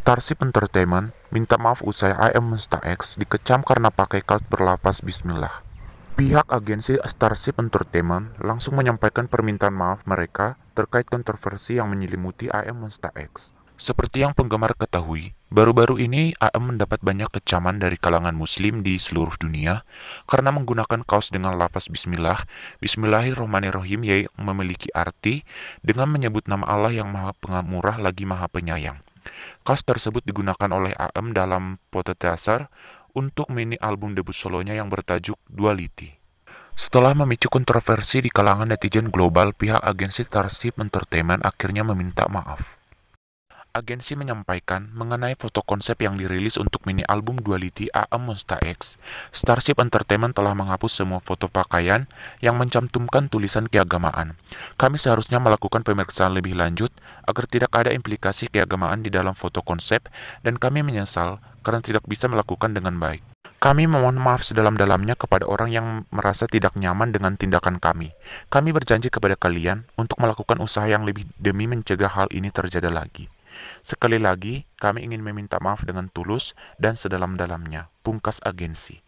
Starship Entertainment minta maaf usai IM Monster X dikecam karena pakai kaos berlapas bismillah. Pihak agensi Starship Entertainment langsung menyampaikan permintaan maaf mereka terkait kontroversi yang menyelimuti IM Monster X. Seperti yang penggemar ketahui, baru-baru ini AM mendapat banyak kecaman dari kalangan muslim di seluruh dunia karena menggunakan kaos dengan lafaz bismillah, bismillahirrohmanirrohim yang memiliki arti dengan menyebut nama Allah yang maha pengamurah lagi maha penyayang. Kas tersebut digunakan oleh AM dalam dasar untuk mini album debut solonya yang bertajuk Duality. Setelah memicu kontroversi di kalangan netizen global, pihak agensi Starship Entertainment akhirnya meminta maaf agensi menyampaikan mengenai foto konsep yang dirilis untuk mini album Duality AM Monster X. Starship Entertainment telah menghapus semua foto pakaian yang mencantumkan tulisan keagamaan. Kami seharusnya melakukan pemeriksaan lebih lanjut agar tidak ada implikasi keagamaan di dalam foto konsep dan kami menyesal karena tidak bisa melakukan dengan baik. Kami memohon maaf sedalam-dalamnya kepada orang yang merasa tidak nyaman dengan tindakan kami. Kami berjanji kepada kalian untuk melakukan usaha yang lebih demi mencegah hal ini terjadi lagi. Sekali lagi, kami ingin meminta maaf dengan tulus dan sedalam-dalamnya, pungkas agensi.